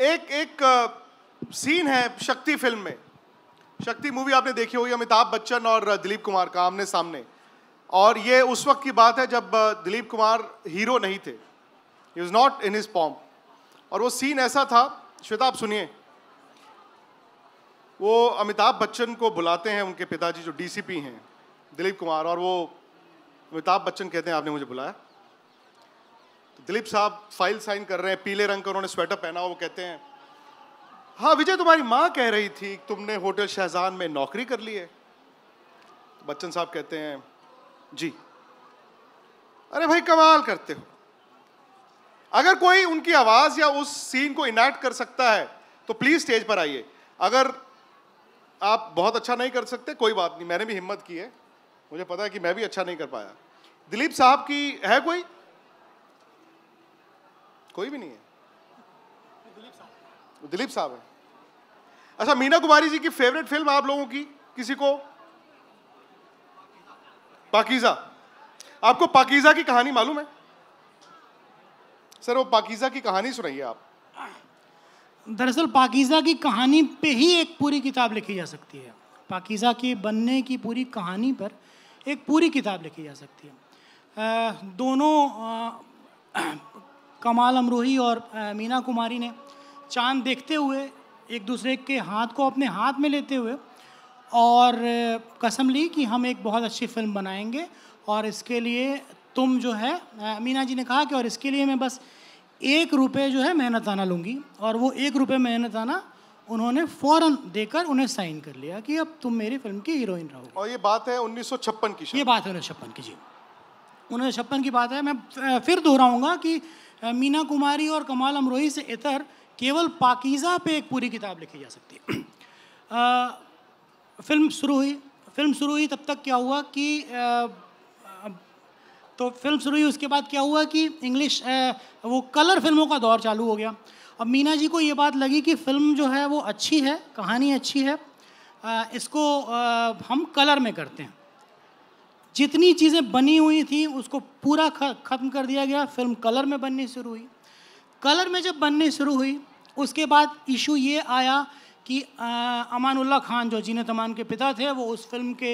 एक एक सीन है शक्ति फिल्म में शक्ति मूवी आपने देखी होगी अमिताभ बच्चन और दिलीप कुमार का आमने सामने और ये उस वक्त की बात है जब दिलीप कुमार हीरो नहीं थे he is not in his pomp और वो सीन ऐसा था श्वेता आप सुनिए वो अमिताभ बच्चन को बुलाते हैं उनके पिताजी जो डीसीपी हैं दिलीप कुमार और वो अमिताभ बच्चन कहते हैं आपने मुझे बुलाया तो दिलीप साहब फाइल साइन कर रहे हैं पीले रंग का उन्होंने स्वेटर पहना वो कहते हैं हाँ विजय तुम्हारी माँ कह रही थी तुमने होटल शहजान में नौकरी कर ली है तो बच्चन साहब कहते हैं जी अरे भाई कमाल करते हो अगर कोई उनकी आवाज़ या उस सीन को इनैक्ट कर सकता है तो प्लीज़ स्टेज पर आइए अगर आप बहुत अच्छा नहीं कर सकते कोई बात नहीं मैंने भी हिम्मत की है मुझे पता है कि मैं भी अच्छा नहीं कर पाया दिलीप साहब की है कोई कोई भी नहीं है दिलीप साहब है अच्छा मीना कुमारी जी की फेवरेट फिल्म आप लोगों की किसी को पाकिजा आपको पाकिजा की कहानी मालूम है सर वो पाकिजा की कहानी सुनाइए आप दरअसल पाकिजा की कहानी पे ही एक पूरी किताब लिखी जा सकती है पाकिजा के बनने की पूरी कहानी पर एक पूरी किताब लिखी जा सकती है आ, दोनों कमाल अमरोही और मीना कुमारी ने चांद देखते हुए एक दूसरे के हाथ को अपने हाथ में लेते हुए और कसम ली कि हम एक बहुत अच्छी फिल्म बनाएंगे और इसके लिए तुम जो है मीना जी ने कहा कि और इसके लिए मैं बस एक रुपये जो है मेहनत आना लूँगी और वो एक रुपये मेहनत आना उन्होंने फ़ौरन देकर उन्हें साइन कर लिया कि अब तुम मेरी फिल्म की हीरोइन रहो और ये बात है उन्नीस की ये बात है उन्नीस की जी उन्नीस की बात है मैं फिर दोहराऊँगा कि मीना कुमारी और कमाल अमरोही से इतर केवल पाकिज़ा पे एक पूरी किताब लिखी जा सकती है आ, फिल्म शुरू हुई फिल्म शुरू हुई तब तक क्या हुआ कि आ, तो फिल्म शुरू हुई उसके बाद क्या हुआ कि इंग्लिश वो कलर फिल्मों का दौर चालू हो गया अब मीना जी को ये बात लगी कि फिल्म जो है वो अच्छी है कहानी अच्छी है आ, इसको आ, हम कलर में करते हैं जितनी चीज़ें बनी हुई थी उसको पूरा ख़त्म कर दिया गया फिल्म कलर में बननी शुरू हुई कलर में जब बननी शुरू हुई उसके बाद इशू ये आया कि अमानुल्लाह खान जो जीने अमान के पिता थे वो उस फिल्म के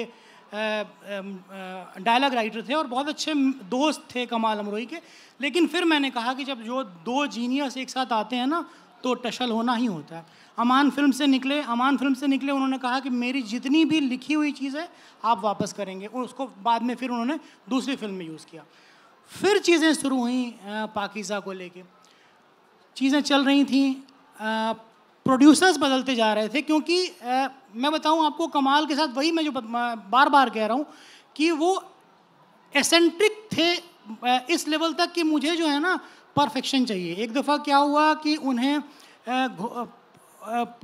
डायलॉग राइटर थे और बहुत अच्छे दोस्त थे कमाल अमरोही के लेकिन फिर मैंने कहा कि जब जो दो जीनियस एक साथ आते हैं ना तो टशल होना ही होता है अमान फिल्म से निकले अमान फिल्म से निकले उन्होंने कहा कि मेरी जितनी भी लिखी हुई चीज़ है आप वापस करेंगे और उसको बाद में फिर उन्होंने दूसरी फिल्म में यूज़ किया फिर चीज़ें शुरू हुई पाकिज़ा को लेके चीज़ें चल रही थी प्रोड्यूसर्स बदलते जा रहे थे क्योंकि आ, मैं बताऊं आपको कमाल के साथ वही मैं जो बार बार कह रहा हूँ कि वो एसेंट्रिक थे इस लेवल तक कि मुझे जो है ना परफेक्शन चाहिए एक दफ़ा क्या हुआ कि उन्हें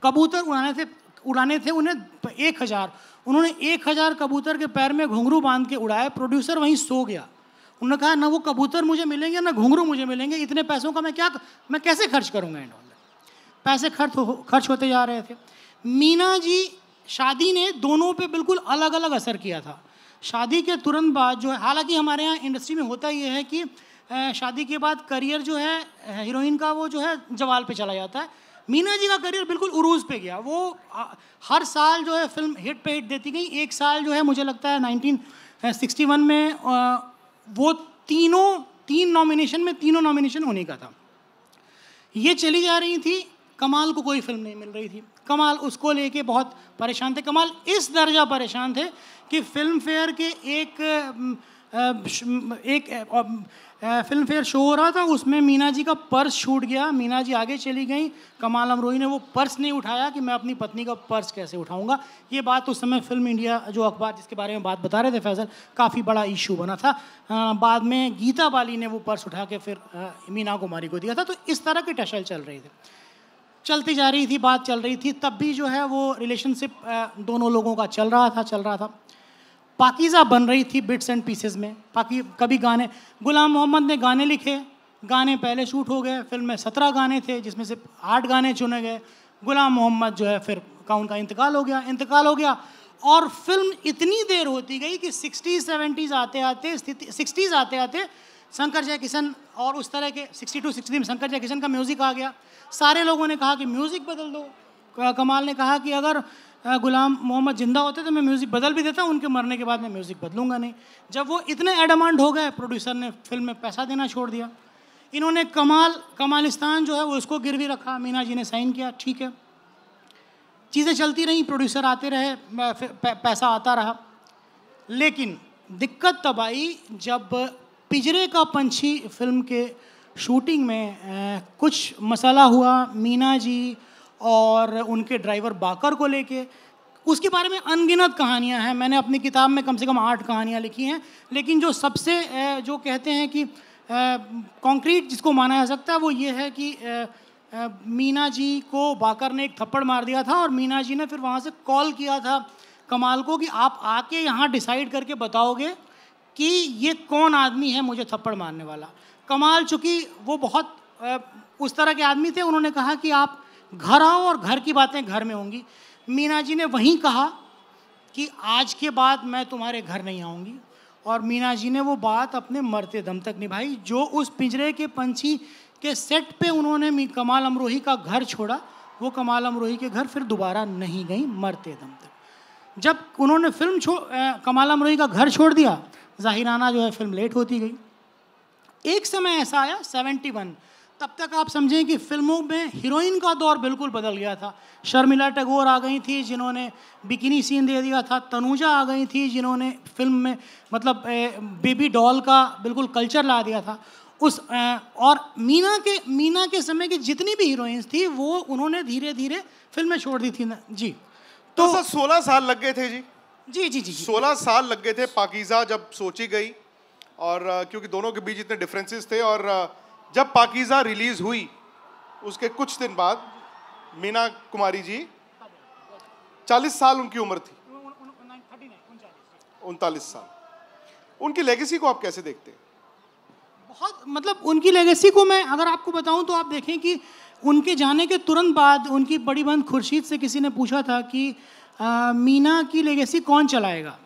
कबूतर उड़ाने थे उड़ाने थे उन्हें एक हज़ार उन्होंने एक हज़ार कबूतर के पैर में घुंघरू बांध के उड़ाए प्रोड्यूसर वहीं सो गया उन्होंने कहा ना वो कबूतर मुझे मिलेंगे ना घुंघरू मुझे मिलेंगे इतने पैसों का मैं क्या मैं कैसे खर्च करूँगा इन पैसे खर्च हो, खर्च होते जा रहे थे मीना जी शादी ने दोनों पे बिल्कुल अलग अलग असर किया था शादी के तुरंत बाद जो है हालांकि हमारे यहाँ इंडस्ट्री में होता ये है कि शादी के बाद करियर जो है हीरोइन का वो जो है जवाल पे चला जाता है मीना जी का करियर बिल्कुल उरूज पे गया वो हर साल जो है फिल्म हिट पे हिट देती गई एक साल जो है मुझे लगता है 1961 में वो तीनों तीन नॉमिनेशन में तीनों नॉमिनेशन होने का था ये चली जा रही थी कमाल को कोई फिल्म नहीं मिल रही थी कमाल उसको लेके बहुत परेशान थे कमाल इस दर्जा परेशान थे कि फिल्म फेयर के एक एक फिल्म फेयर शो हो रहा था उसमें मीना जी का पर्स छूट गया मीना जी आगे चली गई कमाल अमरोही ने वो पर्स नहीं उठाया कि मैं अपनी पत्नी का पर्स कैसे उठाऊंगा ये बात उस समय फिल्म इंडिया जो अखबार जिसके बारे में बात बता रहे थे फैजल काफ़ी बड़ा इशू बना था बाद में गीता बाली ने वो पर्स उठा के फिर मीना कुमारी को दिया था तो इस तरह के टशल चल रहे थे चलती जा रही थी बात चल रही थी तब भी जो है वो रिलेशनशिप दोनों लोगों का चल रहा था चल रहा था पाकिज़ा बन रही थी बिट्स एंड पीसेस में पाकि कभी गाने गुलाम मोहम्मद ने गाने लिखे गाने पहले शूट हो गए फिल्म में सत्रह गाने थे जिसमें से आठ गाने चुने गए गुलाम मोहम्मद जो है फिर का उनका इंतकाल हो गया इंतकाल हो गया और फिल्म इतनी देर होती गई कि सिक्सटीज़ सेवेंटीज़ आते आते स्थिति सिक्सटीज़ आते आते शंकर जय किशन और उस तरह के 62 सिक्सटी में शंकर जय किशन का म्यूज़िक आ गया सारे लोगों ने कहा कि म्यूज़िक बदल दो कमाल ने कहा कि अगर गुलाम मोहम्मद जिंदा होते तो मैं म्यूज़िक बदल भी देता उनके मरने के बाद मैं म्यूज़िक बदलूंगा नहीं जब वो इतने एडमांड हो गए प्रोड्यूसर ने फिल्म में पैसा देना छोड़ दिया इन्होंने कमाल कमालिस्तान जो है वो उसको गिरवी रखा मीना जी ने साइन किया ठीक है चीज़ें चलती रहीं प्रोड्यूसर आते रहे पैसा आता रहा लेकिन दिक्कत तब आई जब पिजरे का पंछी फिल्म के शूटिंग में आ, कुछ मसाला हुआ मीना जी और उनके ड्राइवर बाकर को लेके उसके बारे में अनगिनत कहानियां हैं मैंने अपनी किताब में कम से कम आठ कहानियां लिखी हैं लेकिन जो सबसे जो कहते हैं कि कंक्रीट जिसको माना जा सकता है वो ये है कि आ, आ, मीना जी को बाकर ने एक थप्पड़ मार दिया था और मीना जी ने फिर वहाँ से कॉल किया था कमाल को कि आप आके यहाँ डिसाइड करके बताओगे कि ये कौन आदमी है मुझे थप्पड़ मारने वाला कमाल चूँकि वो बहुत उस तरह के आदमी थे उन्होंने कहा कि आप घर आओ और घर की बातें घर में होंगी मीना जी ने वहीं कहा कि आज के बाद मैं तुम्हारे घर नहीं आऊँगी और मीना जी ने वो बात अपने मरते दम तक निभाई जो उस पिंजरे के पंछी के सेट पे उन्होंने कमाल अमरोही का घर छोड़ा वो कमाल अमरोही के घर फिर दोबारा नहीं गई मरते दम तक जब उन्होंने फिल्म छो कमाल अमरोही का घर छोड़ दिया ज़ाहिराना जो है फिल्म लेट होती गई एक समय ऐसा आया सेवेंटी वन तब तक आप समझें कि फिल्मों में हीरोइन का दौर बिल्कुल बदल गया था शर्मिला टैगोर आ गई थी जिन्होंने बिकिनी सीन दे दिया था तनुजा आ गई थी जिन्होंने फिल्म में मतलब बेबी डॉल का बिल्कुल कल्चर ला दिया था उस और मीना के मीना के समय की जितनी भी हीरोइंस थी वो उन्होंने धीरे धीरे फिल्में छोड़ दी थी ना जी तो, तो सर सोलह साल लग गए थे जी जी जी जी सोलह साल लग गए थे पाकिज़ा जब सोची गई और क्योंकि दोनों के बीच इतने डिफरेंसेस थे और जब पाकिज़ा रिलीज़ हुई उसके कुछ दिन बाद मीना कुमारी जी चालीस साल उनकी उम्र थी उनतालीस साल उनकी लेगेसी को आप कैसे देखते हैं बहुत मतलब उनकी लेगेसी को मैं अगर आपको बताऊं तो आप देखें कि उनके जाने के तुरंत बाद उनकी बड़ी बहन खुर्शीद से किसी ने पूछा था कि मीना की लेगेसी कौन चलाएगा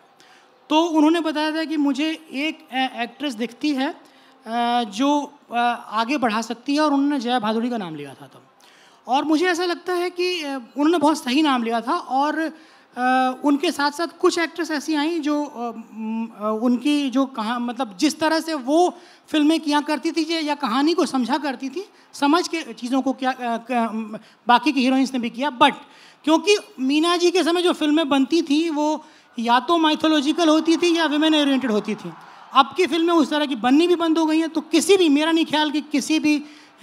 तो उन्होंने बताया था कि मुझे एक एक्ट्रेस दिखती है जो आगे बढ़ा सकती है और उन्होंने जया भादुड़ी का नाम लिया था तब और मुझे ऐसा लगता है कि उन्होंने बहुत सही नाम लिया था और उनके साथ साथ कुछ एक्ट्रेस ऐसी आई जो उनकी जो कहा मतलब जिस तरह से वो फिल्में किया करती थी या कहानी को समझा करती थी समझ के चीज़ों को क्या बाकी की हीरोइंस ने भी किया बट क्योंकि मीना जी के समय जो फिल्में बनती थी वो या तो माइथोलॉजिकल होती थी या वेमेन ओरिएंटेड होती थी अब की फिल्में उस तरह की बननी भी बंद हो गई हैं तो किसी भी मेरा नहीं ख्याल कि किसी भी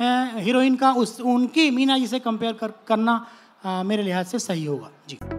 हीरोइन का उस उनकी मीना जी से कंपेयर कर, करना आ, मेरे लिहाज से सही होगा जी